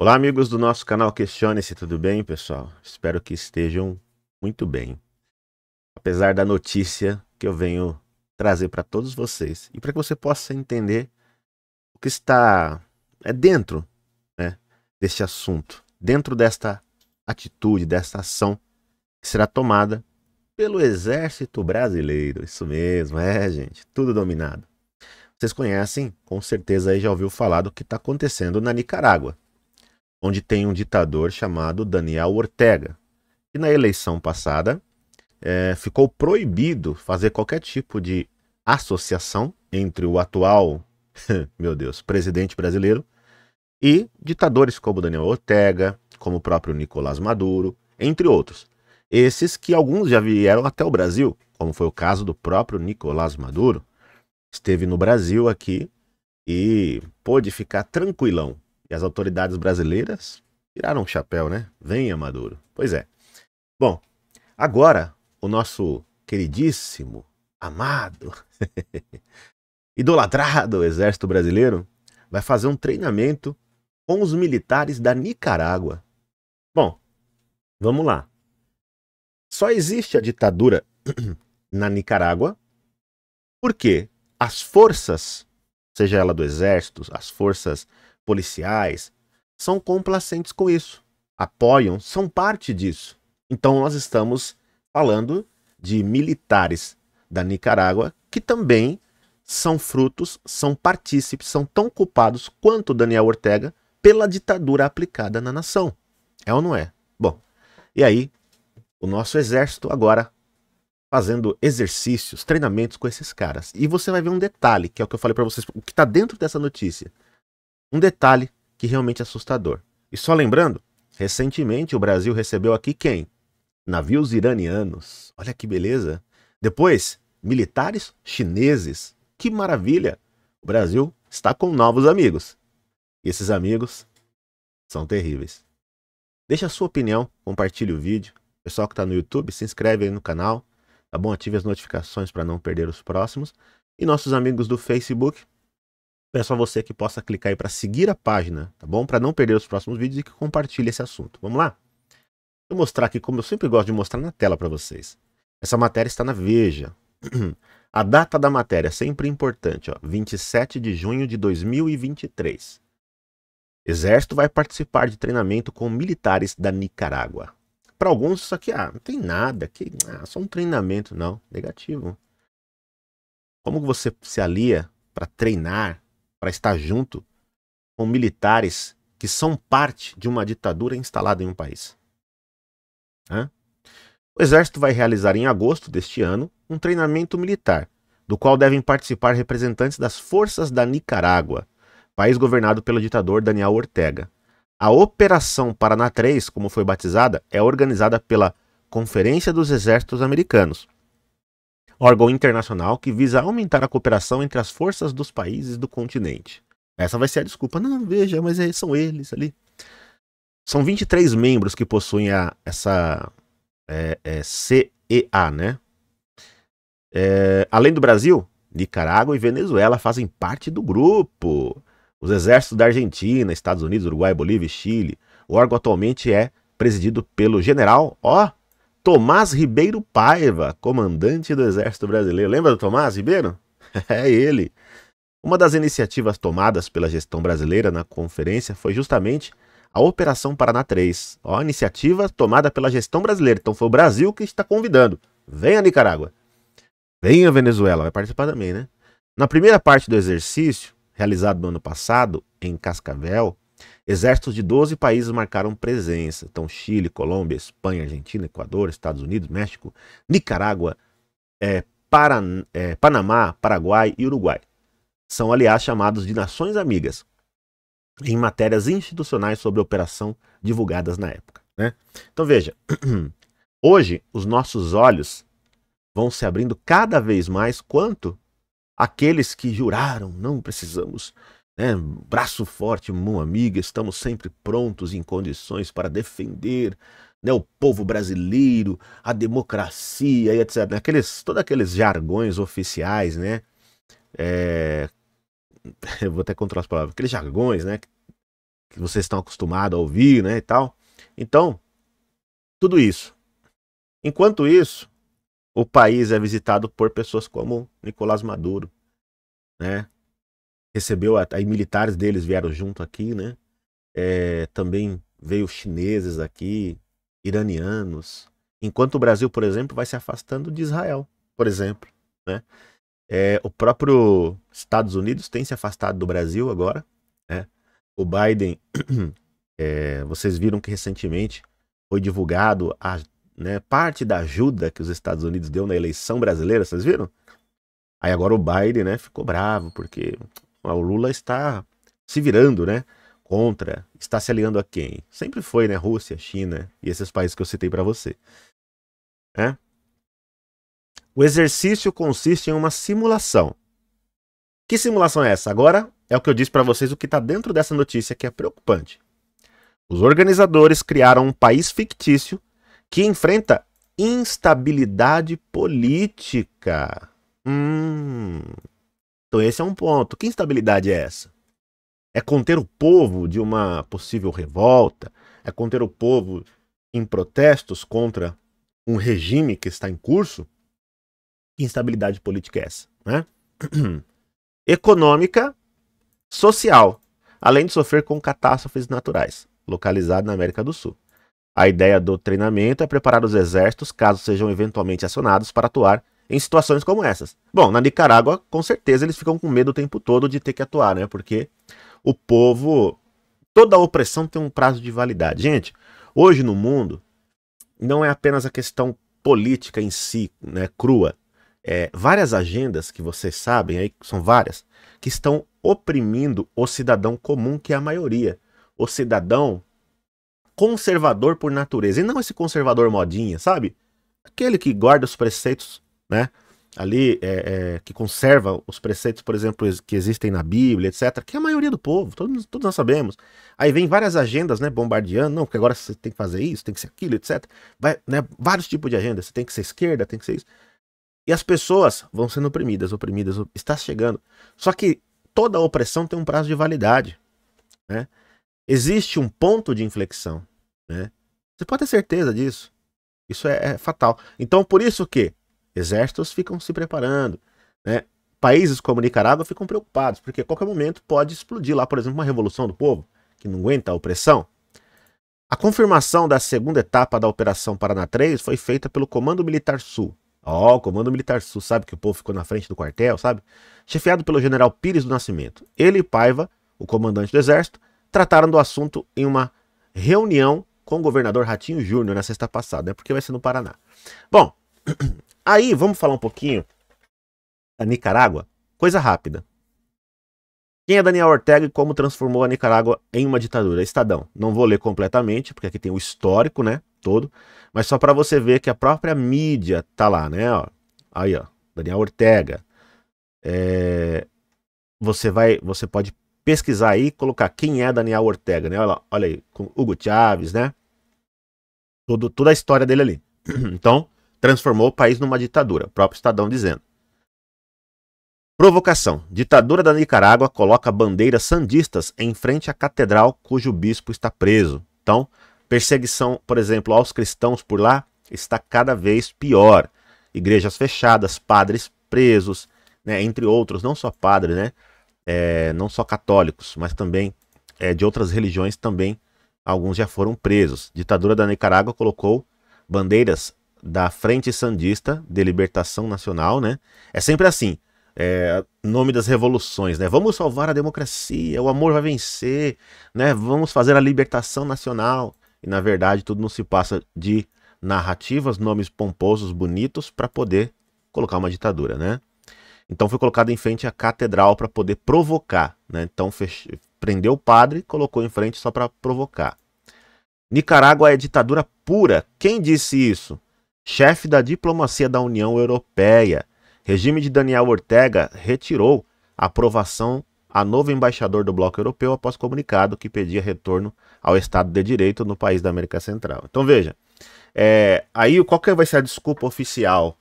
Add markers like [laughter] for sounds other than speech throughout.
Olá, amigos do nosso canal Questione-se, tudo bem, pessoal? Espero que estejam muito bem. Apesar da notícia que eu venho trazer para todos vocês e para que você possa entender o que está é dentro né, deste assunto, dentro desta atitude, desta ação que será tomada pelo Exército Brasileiro. Isso mesmo, é, gente, tudo dominado. Vocês conhecem, com certeza aí já ouviu falar do que está acontecendo na Nicarágua onde tem um ditador chamado Daniel Ortega, que na eleição passada é, ficou proibido fazer qualquer tipo de associação entre o atual, [laughs] meu Deus, presidente brasileiro e ditadores como Daniel Ortega, como o próprio Nicolás Maduro, entre outros. Esses que alguns já vieram até o Brasil, como foi o caso do próprio Nicolás Maduro, esteve no Brasil aqui e pôde ficar tranquilão, e as autoridades brasileiras tiraram o chapéu, né? Venha, Maduro. Pois é. Bom, agora o nosso queridíssimo, amado, [laughs] idolatrado exército brasileiro vai fazer um treinamento com os militares da Nicarágua. Bom, vamos lá. Só existe a ditadura [clears throat] na Nicarágua porque as forças, seja ela do exército, as forças policiais, são complacentes com isso, apoiam, são parte disso. Então nós estamos falando de militares da Nicarágua que também são frutos, são partícipes, são tão culpados quanto Daniel Ortega pela ditadura aplicada na nação. É ou não é? Bom, e aí o nosso exército agora fazendo exercícios, treinamentos com esses caras. E você vai ver um detalhe, que é o que eu falei para vocês, o que está dentro dessa notícia. Um detalhe que realmente é assustador. E só lembrando, recentemente o Brasil recebeu aqui quem? Navios iranianos. Olha que beleza. Depois, militares chineses. Que maravilha! O Brasil está com novos amigos. E esses amigos são terríveis. Deixe a sua opinião, compartilhe o vídeo. Pessoal que está no YouTube, se inscreve aí no canal, tá bom? Ative as notificações para não perder os próximos. E nossos amigos do Facebook, Peço a você que possa clicar aí para seguir a página, tá bom? Para não perder os próximos vídeos e que compartilhe esse assunto. Vamos lá? Vou mostrar aqui como eu sempre gosto de mostrar na tela para vocês. Essa matéria está na Veja. [clears throat] A data da matéria sempre importante, ó, 27 de junho de 2023. Exército vai participar de treinamento com militares da Nicarágua. Para alguns isso aqui, ah, não tem nada, que ah, só um treinamento, não, negativo. Como você se alia para treinar para estar junto com militares que são parte de uma ditadura instalada em um país. Hã? O Exército vai realizar em agosto deste ano um treinamento militar, do qual devem participar representantes das forças da Nicarágua, país governado pelo ditador Daniel Ortega. A Operação Paraná 3, como foi batizada, é organizada pela Conferência dos Exércitos Americanos, órgão internacional que visa aumentar a cooperação entre as forças dos países do continente. Essa vai ser a desculpa. Não, veja, mas é, são eles ali. São 23 membros que possuem a, essa é, é, CEA, né? É, além do Brasil, Nicarágua e Venezuela fazem parte do grupo. Os exércitos da Argentina, Estados Unidos, Uruguai, Bolívia e Chile. O órgão atualmente é presidido pelo general, ó, Tomás Ribeiro Paiva, comandante do Exército Brasileiro. Lembra do Tomás Ribeiro? [laughs] É ele. Uma das iniciativas tomadas pela gestão brasileira na conferência foi justamente a Operação Paraná 3. Ó, a iniciativa tomada pela gestão brasileira. Então foi o Brasil que está convidando. Venha Nicarágua. Venha Venezuela. Vai participar também, né? Na primeira parte do exercício, realizado no ano passado, em Cascavel, Exércitos de 12 países marcaram presença. Então, Chile, Colômbia, Espanha, Argentina, Equador, Estados Unidos, México, Nicarágua, é, Paran é, Panamá, Paraguai e Uruguai. São, aliás, chamados de nações amigas em matérias institucionais sobre a operação divulgadas na época. Né? Então, veja, [clears throat] hoje os nossos olhos vão se abrindo cada vez mais quanto aqueles que juraram não precisamos né? braço forte, mão amiga, estamos sempre prontos em condições para defender né, o povo brasileiro, a democracia e etc. Aqueles, todos aqueles jargões oficiais, né? É... [laughs] Eu vou até controlar as palavras. Aqueles jargões, né? Que vocês estão acostumados a ouvir, né? E tal. Então, tudo isso. Enquanto isso, o país é visitado por pessoas como Nicolás Maduro, né? recebeu, aí militares deles vieram junto aqui, né? É, também veio chineses aqui, iranianos. Enquanto o Brasil, por exemplo, vai se afastando de Israel, por exemplo, né? É, o próprio Estados Unidos tem se afastado do Brasil agora, né? O Biden, [clears throat] é, vocês viram que recentemente foi divulgado a né, parte da ajuda que os Estados Unidos deu na eleição brasileira, vocês viram? Aí agora o Biden, né, ficou bravo porque o Lula está se virando, né? Contra, está se aliando a quem? Sempre foi, né? Rússia, China e esses países que eu citei para você. É? O exercício consiste em uma simulação. Que simulação é essa? Agora é o que eu disse para vocês, o que está dentro dessa notícia que é preocupante. Os organizadores criaram um país fictício que enfrenta instabilidade política. Hum. Então esse é um ponto. Que instabilidade é essa? É conter o povo de uma possível revolta? É conter o povo em protestos contra um regime que está em curso? Que instabilidade política é essa? Né? [clears throat] Econômica, social, além de sofrer com catástrofes naturais, localizado na América do Sul. A ideia do treinamento é preparar os exércitos, caso sejam eventualmente acionados, para atuar em situações como essas. Bom, na Nicarágua, com certeza, eles ficam com medo o tempo todo de ter que atuar, né? Porque o povo. Toda opressão tem um prazo de validade. Gente, hoje no mundo, não é apenas a questão política em si, né, crua. É, várias agendas que vocês sabem, aí são várias, que estão oprimindo o cidadão comum, que é a maioria. O cidadão conservador por natureza. E não esse conservador modinha, sabe? Aquele que guarda os preceitos né? ali é, é, que conserva os preceitos, por exemplo, que existem na Bíblia, etc., que é a maioria do povo, todos, todos, nós sabemos. Aí vem várias agendas, né, bombardeando, não, porque agora você tem que fazer isso, tem que ser aquilo, etc. Vai, né, vários tipos de agendas você tem que ser esquerda, tem que ser isso. E as pessoas vão sendo oprimidas, oprimidas, está chegando. Só que toda opressão tem um prazo de validade, né? Existe um ponto de inflexão, né? Você pode ter certeza disso. Isso é, é fatal. Então, por isso que Exércitos ficam se preparando, né? Países como Nicarágua ficam preocupados, porque a qualquer momento pode explodir lá, por exemplo, uma revolução do povo, que não aguenta a opressão. A confirmação da segunda etapa da Operação Paraná 3 foi feita pelo Comando Militar Sul. Ó, oh, o Comando Militar Sul, sabe que o povo ficou na frente do quartel, sabe? Chefiado pelo general Pires do Nascimento. Ele e Paiva, o comandante do Exército, trataram do assunto em uma reunião com o governador Ratinho Júnior na sexta passada, né? porque vai ser no Paraná. Bom, [clears throat] Aí, vamos falar um pouquinho da Nicarágua? Coisa rápida. Quem é Daniel Ortega e como transformou a Nicarágua em uma ditadura? Estadão. Não vou ler completamente, porque aqui tem o histórico, né? Todo. Mas só para você ver que a própria mídia tá lá, né? Ó, aí, ó. Daniel Ortega. É... Você vai, você pode pesquisar aí e colocar quem é Daniel Ortega, né? Olha, olha aí, com Hugo Chaves, né? Todo, toda a história dele ali. [clears throat] então, transformou o país numa ditadura, o próprio Estadão dizendo. Provocação. Ditadura da Nicarágua coloca bandeiras sandistas em frente à catedral cujo bispo está preso. Então, perseguição, por exemplo, aos cristãos por lá está cada vez pior. Igrejas fechadas, padres presos, né, entre outros, não só padres, né, é, não só católicos, mas também é, de outras religiões também alguns já foram presos. Ditadura da Nicarágua colocou bandeiras da Frente Sandista de Libertação Nacional, né? É sempre assim, é, nome das revoluções, né? Vamos salvar a democracia, o amor vai vencer, né? Vamos fazer a libertação nacional. E na verdade tudo não se passa de narrativas, nomes pomposos, bonitos para poder colocar uma ditadura, né? Então foi colocado em frente à catedral para poder provocar, né? Então fech... prendeu o padre, colocou em frente só para provocar. Nicarágua é ditadura pura. Quem disse isso? chefe da diplomacia da União Europeia. Regime de Daniel Ortega retirou a aprovação a novo embaixador do Bloco Europeu após comunicado que pedia retorno ao Estado de Direito no país da América Central. Então veja, é, aí qual que vai ser a desculpa oficial,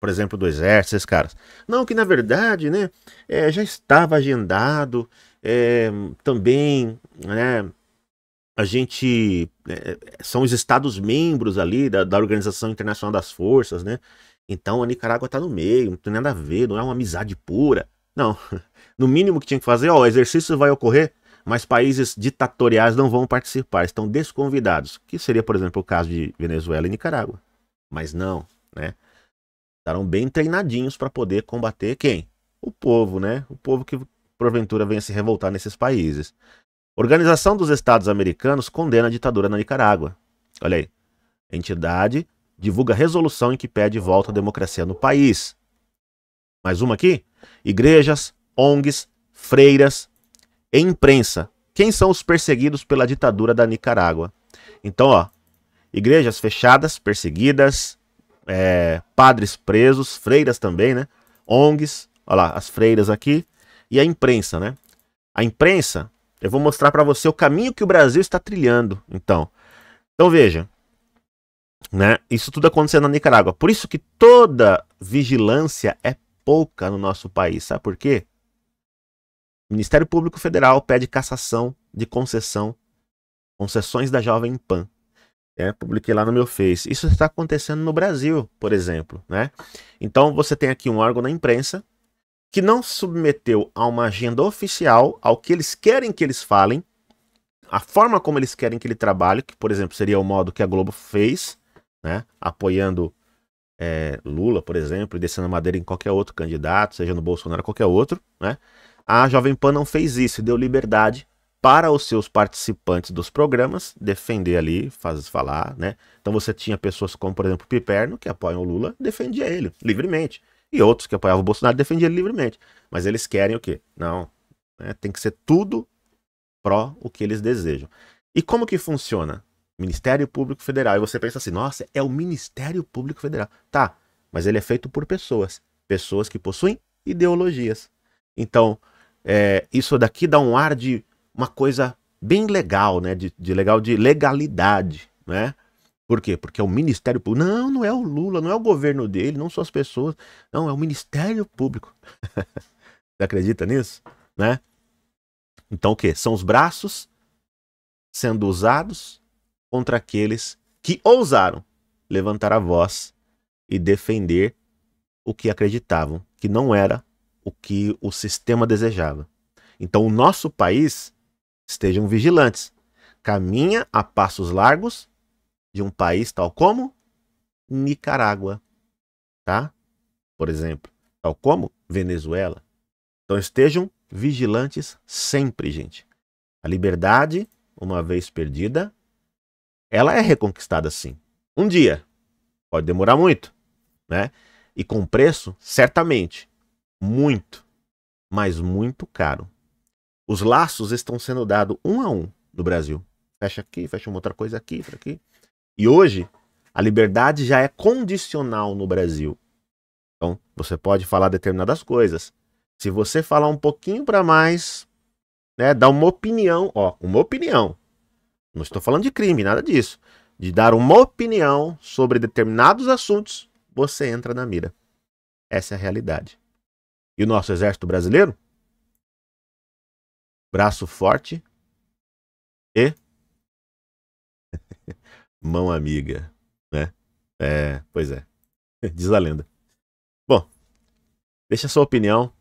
por exemplo, do Exército, esses caras? Não, que na verdade né, é, já estava agendado é, também né, a gente é, é, são os Estados membros ali da, da, Organização Internacional das Forças, né? Então a Nicarágua está no meio, não tem nada a ver, não é uma amizade pura. Não, [laughs] no mínimo que tinha que fazer, ó, o exercício vai ocorrer, mas países ditatoriais não vão participar, estão desconvidados, que seria, por exemplo, o caso de Venezuela e Nicarágua. Mas não, né? Estarão bem treinadinhos para poder combater quem? O povo, né? O povo que porventura venha se revoltar nesses países. Organização dos Estados Americanos condena a ditadura na Nicarágua. Olha aí. entidade divulga resolução em que pede volta à democracia no país. Mais uma aqui. Igrejas, ONGs, freiras e imprensa. Quem são os perseguidos pela ditadura da Nicarágua? Então, ó, igrejas fechadas, perseguidas, é, padres presos, freiras também, né? ONGs, olha lá, as freiras aqui, e a imprensa, né? A imprensa eu vou mostrar para você o caminho que o Brasil está trilhando, então. Então veja, né? Isso tudo acontecendo na Nicarágua. Por isso que toda vigilância é pouca no nosso país, sabe por quê? O Ministério Público Federal pede cassação de concessão, concessões da Jovem Pan. É, publiquei lá no meu Face. Isso está acontecendo no Brasil, por exemplo, né? Então você tem aqui um órgão na imprensa que não se submeteu a uma agenda oficial, ao que eles querem que eles falem, a forma como eles querem que ele trabalhe, que por exemplo seria o modo que a Globo fez, né, apoiando é, Lula, por exemplo, e descendo a madeira em qualquer outro candidato, seja no Bolsonaro, qualquer outro, né? A Jovem Pan não fez isso, deu liberdade para os seus participantes dos programas defender ali, faz, falar, né? Então você tinha pessoas como, por exemplo, Piperno, que apoiam o Lula, defendia ele livremente. E outros que apoiavam o Bolsonaro defendiam ele livremente. Mas eles querem o quê? Não. Né? Tem que ser tudo pró o que eles desejam. E como que funciona? Ministério Público Federal. E você pensa assim, nossa, é o Ministério Público Federal. Tá, mas ele é feito por pessoas. Pessoas que possuem ideologias. Então, é, isso daqui dá um ar de uma coisa bem legal, né? De, de legal de legalidade, né? Por quê? Porque é o Ministério Público. Não, não é o Lula, não é o governo dele, não são as pessoas. Não, é o Ministério Público. [laughs] Você acredita nisso? Né? Então o que? São os braços sendo usados contra aqueles que ousaram levantar a voz e defender o que acreditavam, que não era o que o sistema desejava. Então o nosso país, estejam vigilantes, caminha a passos largos de um país tal como Nicarágua, tá? Por exemplo, tal como Venezuela. Então estejam vigilantes sempre, gente. A liberdade, uma vez perdida, ela é reconquistada sim. Um dia, pode demorar muito, né? E com preço, certamente, muito, mas muito caro. Os laços estão sendo dados um a um no Brasil. Fecha aqui, fecha uma outra coisa aqui, aqui. E hoje, a liberdade já é condicional no Brasil. Então, você pode falar determinadas coisas. Se você falar um pouquinho para mais, né, dar uma opinião, ó, uma opinião. Não estou falando de crime, nada disso. De dar uma opinião sobre determinados assuntos, você entra na mira. Essa é a realidade. E o nosso exército brasileiro? Braço forte e mão amiga, né? É, pois é. [laughs] Diz a lenda. Bom, deixa a sua opinião,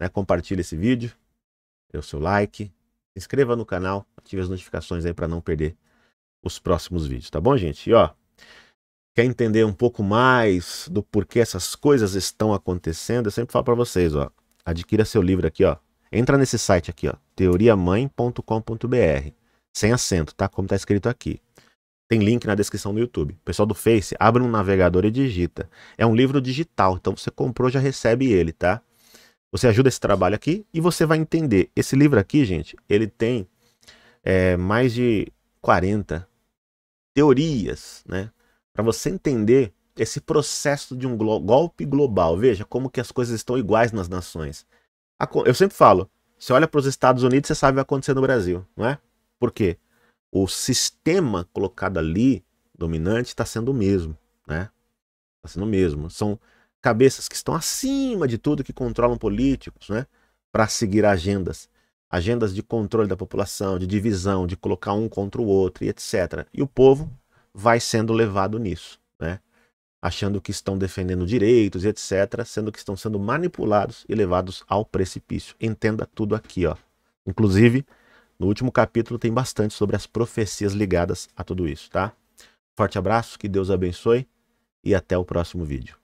né? Compartilhe esse vídeo, dê o seu like, se inscreva no canal, ative as notificações aí para não perder os próximos vídeos, tá bom, gente? E ó, quer entender um pouco mais do porquê essas coisas estão acontecendo? Eu sempre falo para vocês, ó, adquira seu livro aqui, ó. Entra nesse site aqui, ó, teoriamãe.com.br, sem acento, tá? Como tá escrito aqui. Tem link na descrição do YouTube. O pessoal do Face, abre um navegador e digita. É um livro digital, então você comprou, já recebe ele, tá? Você ajuda esse trabalho aqui e você vai entender. Esse livro aqui, gente, ele tem é, mais de 40 teorias, né? Para você entender esse processo de um golpe global. Veja como que as coisas estão iguais nas nações. Eu sempre falo, você olha para os Estados Unidos, você sabe o que vai acontecer no Brasil, não é? Por quê? o sistema colocado ali, dominante, está sendo o mesmo, né? Está sendo o mesmo. São cabeças que estão acima de tudo, que controlam políticos, né? Para seguir agendas. Agendas de controle da população, de divisão, de colocar um contra o outro e etc. E o povo vai sendo levado nisso, né? Achando que estão defendendo direitos e etc. Sendo que estão sendo manipulados e levados ao precipício. Entenda tudo aqui, ó. Inclusive no último capítulo tem bastante sobre as profecias ligadas a tudo isso, tá? Forte abraço, que Deus abençoe e até o próximo vídeo.